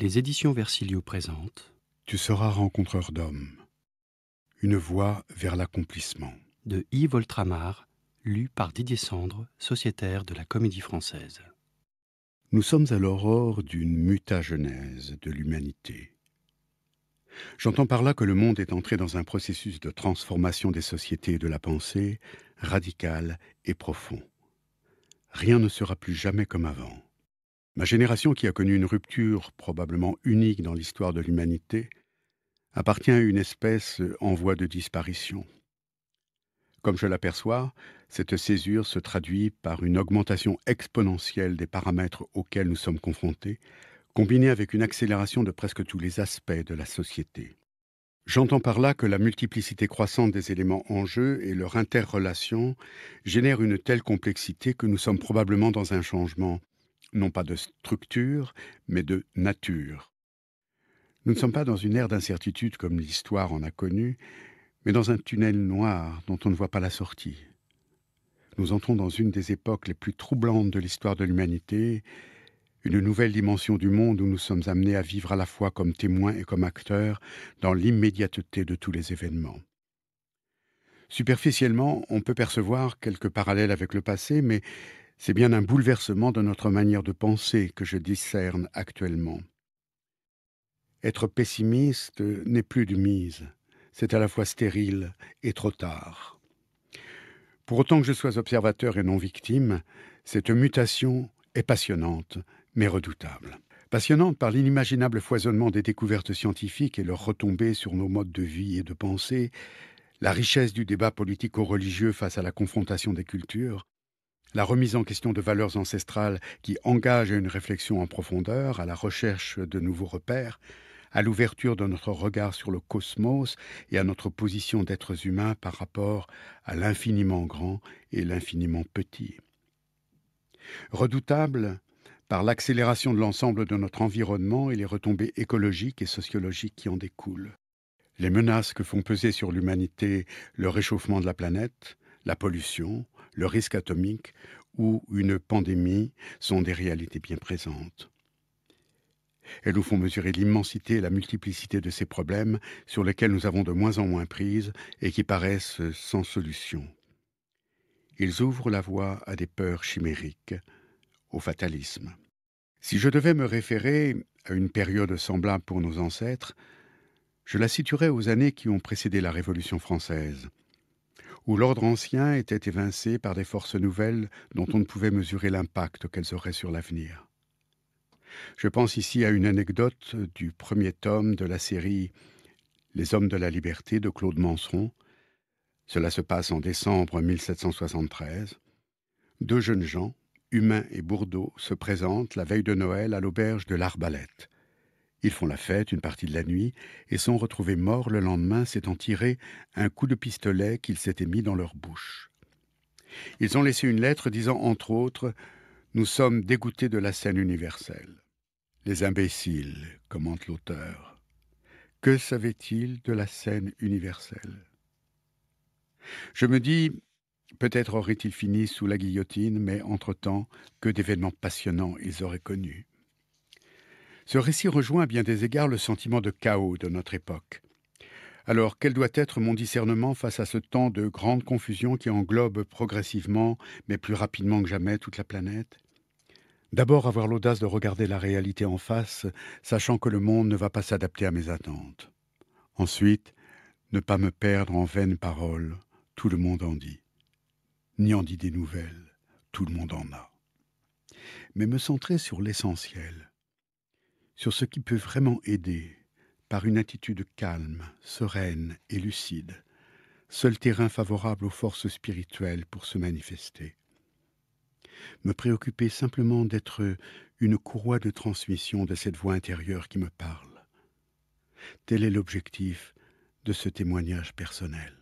Les éditions Versilio présentent Tu seras rencontreur d'hommes. Une voie vers l'accomplissement. De Yves Oltramar, lu par Didier Sandre, sociétaire de la Comédie Française. Nous sommes à l'aurore d'une mutagenèse de l'humanité. J'entends par là que le monde est entré dans un processus de transformation des sociétés et de la pensée radical et profond. Rien ne sera plus jamais comme avant. Ma génération, qui a connu une rupture probablement unique dans l'histoire de l'humanité, appartient à une espèce en voie de disparition. Comme je l'aperçois, cette césure se traduit par une augmentation exponentielle des paramètres auxquels nous sommes confrontés, combinée avec une accélération de presque tous les aspects de la société. J'entends par là que la multiplicité croissante des éléments en jeu et leur interrelation génèrent une telle complexité que nous sommes probablement dans un changement non pas de structure, mais de nature. Nous ne sommes pas dans une ère d'incertitude comme l'histoire en a connue, mais dans un tunnel noir dont on ne voit pas la sortie. Nous entrons dans une des époques les plus troublantes de l'histoire de l'humanité, une nouvelle dimension du monde où nous sommes amenés à vivre à la fois comme témoins et comme acteurs dans l'immédiateté de tous les événements. Superficiellement, on peut percevoir quelques parallèles avec le passé, mais c'est bien un bouleversement de notre manière de penser que je discerne actuellement. Être pessimiste n'est plus de mise, c'est à la fois stérile et trop tard. Pour autant que je sois observateur et non victime, cette mutation est passionnante, mais redoutable. Passionnante par l'inimaginable foisonnement des découvertes scientifiques et leur retombée sur nos modes de vie et de pensée, la richesse du débat politico-religieux face à la confrontation des cultures, la remise en question de valeurs ancestrales qui engagent à une réflexion en profondeur, à la recherche de nouveaux repères, à l'ouverture de notre regard sur le cosmos et à notre position d'êtres humains par rapport à l'infiniment grand et l'infiniment petit. Redoutable par l'accélération de l'ensemble de notre environnement et les retombées écologiques et sociologiques qui en découlent. Les menaces que font peser sur l'humanité le réchauffement de la planète, la pollution, le risque atomique ou une pandémie sont des réalités bien présentes. Elles nous font mesurer l'immensité et la multiplicité de ces problèmes sur lesquels nous avons de moins en moins prise et qui paraissent sans solution. Ils ouvrent la voie à des peurs chimériques, au fatalisme. Si je devais me référer à une période semblable pour nos ancêtres, je la situerais aux années qui ont précédé la Révolution française, où l'ordre ancien était évincé par des forces nouvelles dont on ne pouvait mesurer l'impact qu'elles auraient sur l'avenir. Je pense ici à une anecdote du premier tome de la série Les Hommes de la Liberté de Claude Manseron. Cela se passe en décembre 1773. Deux jeunes gens, Humain et Bourdeau, se présentent la veille de Noël à l'auberge de l'Arbalète. Ils font la fête une partie de la nuit et sont retrouvés morts le lendemain s'étant tiré un coup de pistolet qu'ils s'étaient mis dans leur bouche. Ils ont laissé une lettre disant entre autres Nous sommes dégoûtés de la scène universelle. Les imbéciles, commente l'auteur. Que savaient-ils de la scène universelle Je me dis Peut-être auraient-ils fini sous la guillotine, mais entre-temps, que d'événements passionnants ils auraient connus. Ce récit rejoint à bien des égards le sentiment de chaos de notre époque. Alors, quel doit être mon discernement face à ce temps de grande confusion qui englobe progressivement, mais plus rapidement que jamais, toute la planète D'abord, avoir l'audace de regarder la réalité en face, sachant que le monde ne va pas s'adapter à mes attentes. Ensuite, ne pas me perdre en vaines paroles, tout le monde en dit. Ni en dit des nouvelles, tout le monde en a. Mais me centrer sur l'essentiel, sur ce qui peut vraiment aider, par une attitude calme, sereine et lucide, seul terrain favorable aux forces spirituelles pour se manifester. Me préoccuper simplement d'être une courroie de transmission de cette voix intérieure qui me parle. Tel est l'objectif de ce témoignage personnel.